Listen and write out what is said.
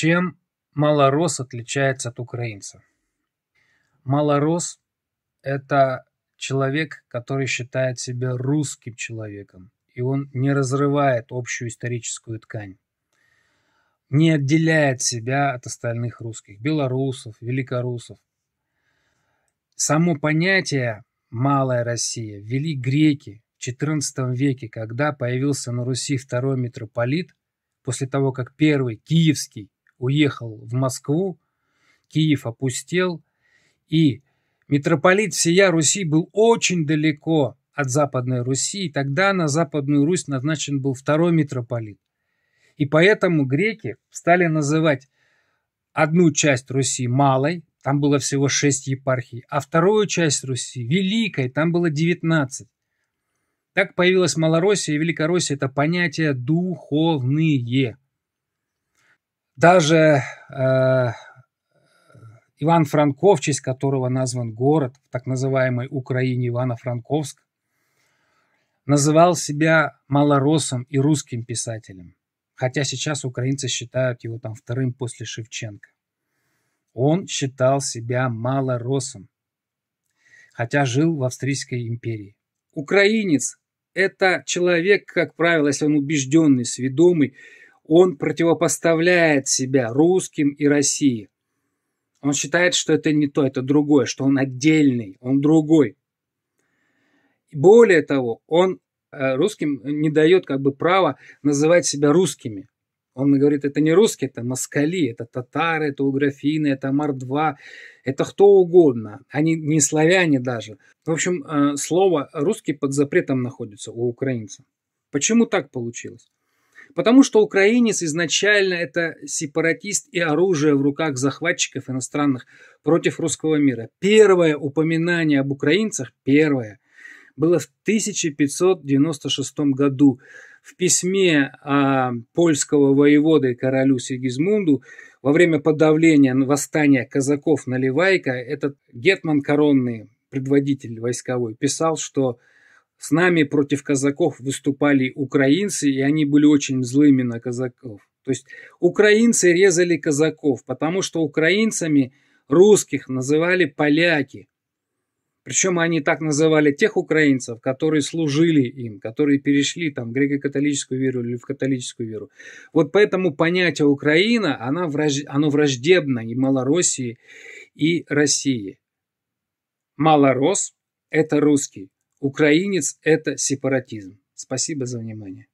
Чем малорос отличается от украинца? Малорос – это человек, который считает себя русским человеком, и он не разрывает общую историческую ткань, не отделяет себя от остальных русских – белорусов, великорусов. Само понятие «малая Россия» ввели греки в XIV веке, когда появился на Руси второй митрополит, после того, как первый, киевский, уехал в Москву, Киев опустел, и митрополит всея Руси был очень далеко от Западной Руси, и тогда на Западную Русь назначен был второй митрополит. И поэтому греки стали называть одну часть Руси малой, там было всего шесть епархий, а вторую часть Руси великой, там было девятнадцать. Так появилась Малороссия и Великороссия – это понятие духовные – даже э, Иван Франков, в честь которого назван город в так называемой Украине Ивана франковск называл себя малоросом и русским писателем, хотя сейчас украинцы считают его там вторым после Шевченко. Он считал себя малоросом, хотя жил в Австрийской империи. Украинец – это человек, как правило, если он убежденный, сведомый, он противопоставляет себя русским и России. Он считает, что это не то, это другое, что он отдельный, он другой. Более того, он э, русским не дает как бы права называть себя русскими. Он говорит, это не русские, это москали, это татары, это уграфины, это мордва, это кто угодно. Они не славяне даже. В общем, э, слово «русский» под запретом находится у украинцев. Почему так получилось? Потому что украинец изначально это сепаратист и оружие в руках захватчиков иностранных против русского мира. Первое упоминание об украинцах, первое, было в 1596 году в письме а, польского воеводы королю Сигизмунду во время подавления восстания казаков на Ливайка этот гетман коронный, предводитель войсковой, писал, что с нами против казаков выступали украинцы, и они были очень злыми на казаков. То есть украинцы резали казаков, потому что украинцами русских называли поляки. Причем они так называли тех украинцев, которые служили им, которые перешли там в греко-католическую веру или в католическую веру. Вот поэтому понятие Украина, она враж... оно враждебно и Малороссии, и России. Малорос – это русский. Украинец – это сепаратизм. Спасибо за внимание.